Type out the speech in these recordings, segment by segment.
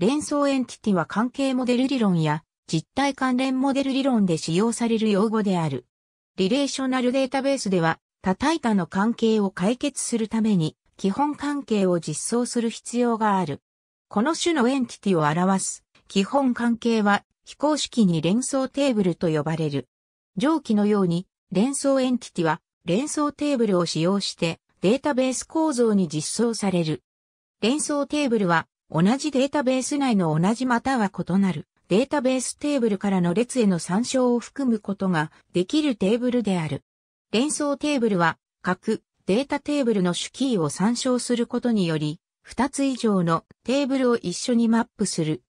連想エンティティは関係モデル理論や実体関連モデル理論で使用される用語である。リレーショナルデータベースでは、叩いたの関係を解決するために、基本関係を実装する必要がある。この種のエンティティを表す、基本関係は、非公式に連想テーブルと呼ばれる。上記のように、連想エンティティは、連想テーブルを使用して、データベース構造に実装される。連想テーブルは、同じデータベース内の同じまたは異なるデータベーステーブルからの列への参照を含むことができるテーブルである。連想テーブルは各データテーブルの主キーを参照することにより、2つ以上のテーブルを一緒にマップする。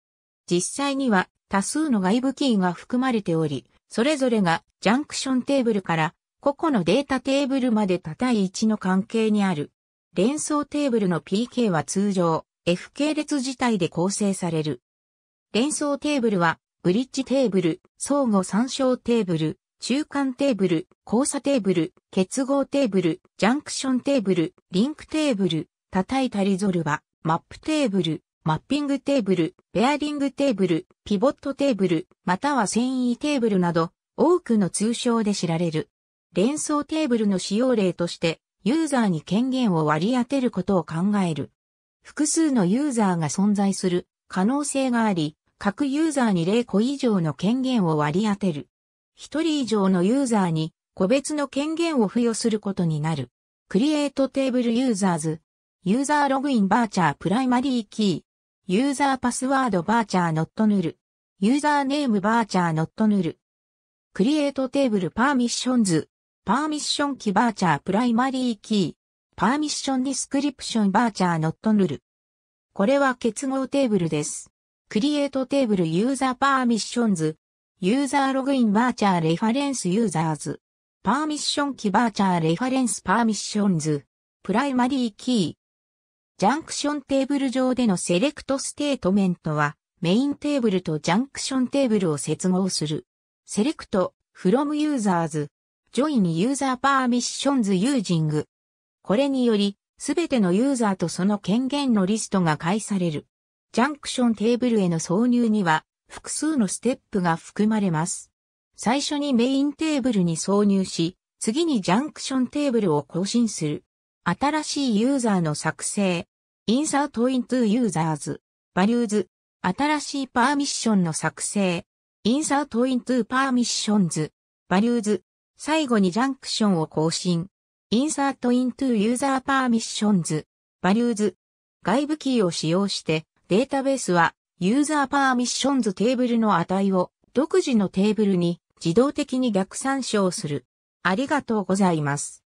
実際には多数の外部キーが含まれており、それぞれがジャンクションテーブルから個々のデータテーブルまで多対1の関係にある。連想テーブルの PK は通常、F 系列自体で構成される。連想テーブルは、ブリッジテーブル、相互参照テーブル、中間テーブル、交差テーブル、結合テーブル、ジャンクションテーブル、リンクテーブル、叩いたリゾルは、マップテーブル、マッピングテーブル、ベアリングテーブル、ピボットテーブル、または繊維テーブルなど、多くの通称で知られる。連想テーブルの使用例として、ユーザーに権限を割り当てることを考える。複数のユーザーが存在する可能性があり、各ユーザーに0個以上の権限を割り当てる。1人以上のユーザーに個別の権限を付与することになる。クリエイトテーブルユーザーズ、ユーザーログインバーチャープライマリーキー、ユーザーパスワードバーチャーノットヌル、ユーザーネームバーチャーノットヌル、クリエイトテーブルパーミッションズ、パーミッションキバーチャープライマリーキー、パーミッションディスクリプションバーチャーノットヌル。これは結合テーブルです。クリエイトテーブルユーザーパーミッションズ。ユーザーログインバーチャーレファレンスユーザーズ。パーミッションキバーチャーレファレンスパーミッションズ。プライマリーキー。ジャンクションテーブル上でのセレクトステートメントは、メインテーブルとジャンクションテーブルを接合する。セレクト、フロムユーザーズ。ジョイ i ユーザーパーミッションズユージング。これにより、すべてのユーザーとその権限のリストが返される。ジャンクションテーブルへの挿入には、複数のステップが含まれます。最初にメインテーブルに挿入し、次にジャンクションテーブルを更新する。新しいユーザーの作成。インサートイントゥーユーザーズ。バリューズ。新しいパーミッションの作成。インサートイントゥーパーミッションズ。バリューズ。最後にジャンクションを更新。Insert into User Permissions Values 外部キーを使用してデータベースはユーザーパーミッションズテーブルの値を独自のテーブルに自動的に逆参照する。ありがとうございます。